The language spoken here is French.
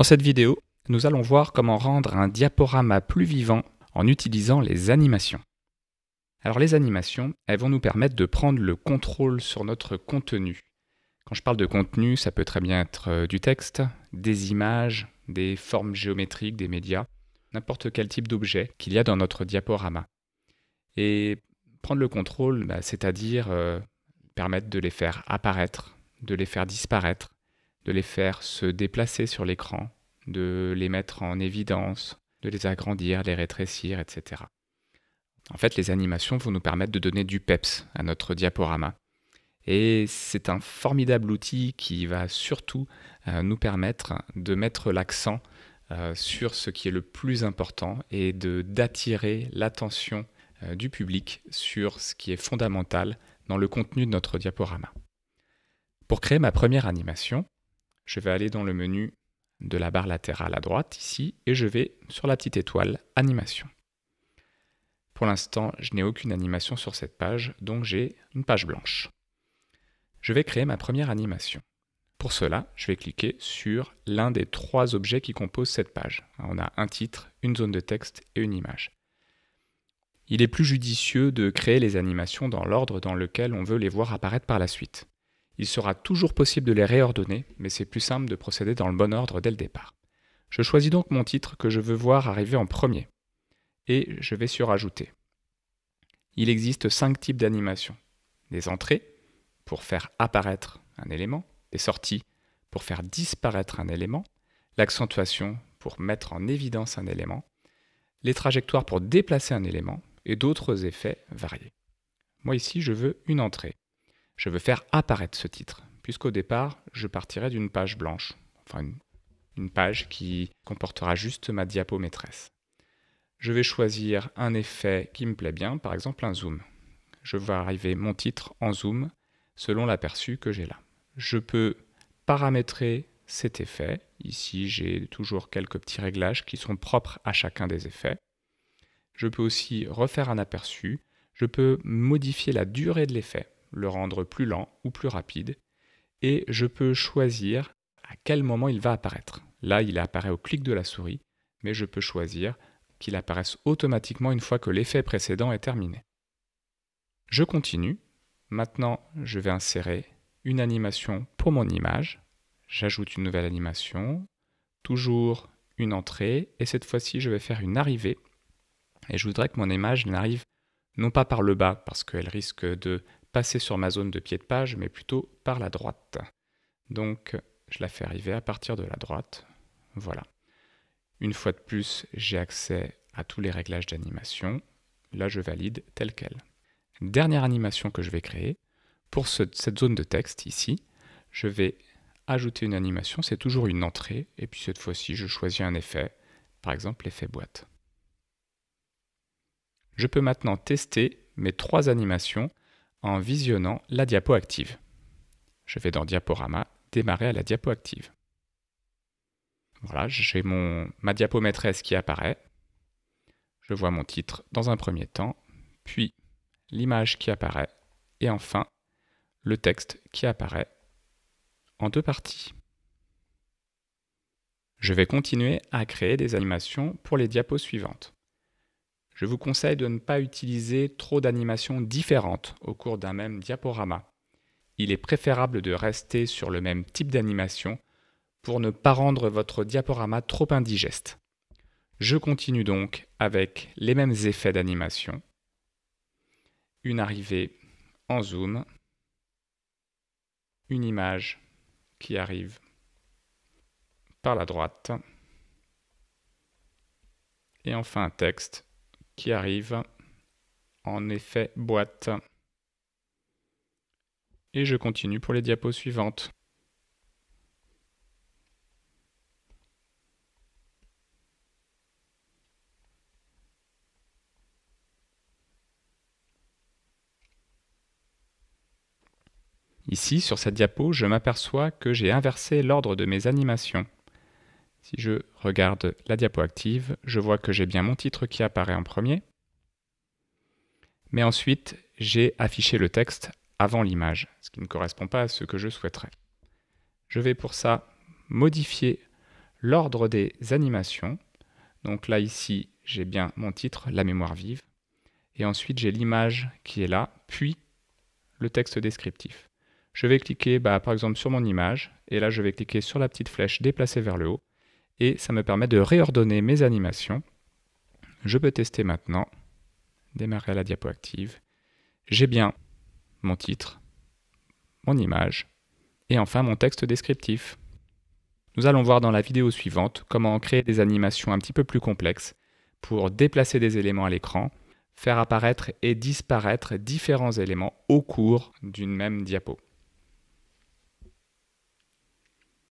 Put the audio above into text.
Dans cette vidéo, nous allons voir comment rendre un diaporama plus vivant en utilisant les animations. Alors les animations, elles vont nous permettre de prendre le contrôle sur notre contenu. Quand je parle de contenu, ça peut très bien être euh, du texte, des images, des formes géométriques, des médias, n'importe quel type d'objet qu'il y a dans notre diaporama. Et prendre le contrôle, bah, c'est-à-dire euh, permettre de les faire apparaître, de les faire disparaître, de les faire se déplacer sur l'écran, de les mettre en évidence, de les agrandir, les rétrécir, etc. En fait, les animations vont nous permettre de donner du peps à notre diaporama. Et c'est un formidable outil qui va surtout euh, nous permettre de mettre l'accent euh, sur ce qui est le plus important et d'attirer l'attention euh, du public sur ce qui est fondamental dans le contenu de notre diaporama. Pour créer ma première animation, je vais aller dans le menu de la barre latérale à droite ici et je vais sur la petite étoile animation. Pour l'instant, je n'ai aucune animation sur cette page, donc j'ai une page blanche. Je vais créer ma première animation. Pour cela, je vais cliquer sur l'un des trois objets qui composent cette page. On a un titre, une zone de texte et une image. Il est plus judicieux de créer les animations dans l'ordre dans lequel on veut les voir apparaître par la suite. Il sera toujours possible de les réordonner, mais c'est plus simple de procéder dans le bon ordre dès le départ. Je choisis donc mon titre que je veux voir arriver en premier. Et je vais surajouter. Il existe cinq types d'animations. Des entrées, pour faire apparaître un élément, des sorties, pour faire disparaître un élément, l'accentuation, pour mettre en évidence un élément, les trajectoires pour déplacer un élément, et d'autres effets variés. Moi ici, je veux une entrée je veux faire apparaître ce titre, puisqu'au départ, je partirai d'une page blanche, enfin une, page qui comportera juste ma diapo maîtresse. Je vais choisir un effet qui me plaît bien, par exemple un zoom. Je vais arriver mon titre en zoom selon l'aperçu que j'ai là. Je peux paramétrer cet effet. Ici, j'ai toujours quelques petits réglages qui sont propres à chacun des effets. Je peux aussi refaire un aperçu. Je peux modifier la durée de l'effet le rendre plus lent ou plus rapide, et je peux choisir à quel moment il va apparaître. Là, il apparaît au clic de la souris, mais je peux choisir qu'il apparaisse automatiquement une fois que l'effet précédent est terminé. Je continue. Maintenant, je vais insérer une animation pour mon image. J'ajoute une nouvelle animation, toujours une entrée, et cette fois-ci, je vais faire une arrivée. Et je voudrais que mon image n'arrive non pas par le bas, parce qu'elle risque de passer sur ma zone de pied de page, mais plutôt par la droite. Donc je la fais arriver à partir de la droite. Voilà. Une fois de plus, j'ai accès à tous les réglages d'animation. Là, je valide tel quel. Dernière animation que je vais créer. Pour cette zone de texte ici, je vais ajouter une animation. C'est toujours une entrée. Et puis cette fois-ci, je choisis un effet. Par exemple, l'effet boîte. Je peux maintenant tester mes trois animations en visionnant la diapo active. Je vais dans Diaporama, démarrer à la diapo active. Voilà, j'ai ma diapo maîtresse qui apparaît. Je vois mon titre dans un premier temps, puis l'image qui apparaît, et enfin le texte qui apparaît en deux parties. Je vais continuer à créer des animations pour les diapos suivantes. Je vous conseille de ne pas utiliser trop d'animations différentes au cours d'un même diaporama. Il est préférable de rester sur le même type d'animation pour ne pas rendre votre diaporama trop indigeste. Je continue donc avec les mêmes effets d'animation. Une arrivée en zoom, une image qui arrive par la droite, et enfin un texte qui arrive en effet boîte. Et je continue pour les diapos suivantes. Ici, sur cette diapo, je m'aperçois que j'ai inversé l'ordre de mes animations. Si je regarde la diapo active, je vois que j'ai bien mon titre qui apparaît en premier, mais ensuite j'ai affiché le texte avant l'image, ce qui ne correspond pas à ce que je souhaiterais. Je vais pour ça modifier l'ordre des animations. Donc là ici, j'ai bien mon titre, la mémoire vive, et ensuite j'ai l'image qui est là, puis le texte descriptif. Je vais cliquer bah, par exemple sur mon image, et là je vais cliquer sur la petite flèche déplacée vers le haut, et ça me permet de réordonner mes animations. Je peux tester maintenant, démarrer la diapo active. J'ai bien mon titre, mon image et enfin mon texte descriptif. Nous allons voir dans la vidéo suivante comment créer des animations un petit peu plus complexes pour déplacer des éléments à l'écran, faire apparaître et disparaître différents éléments au cours d'une même diapo.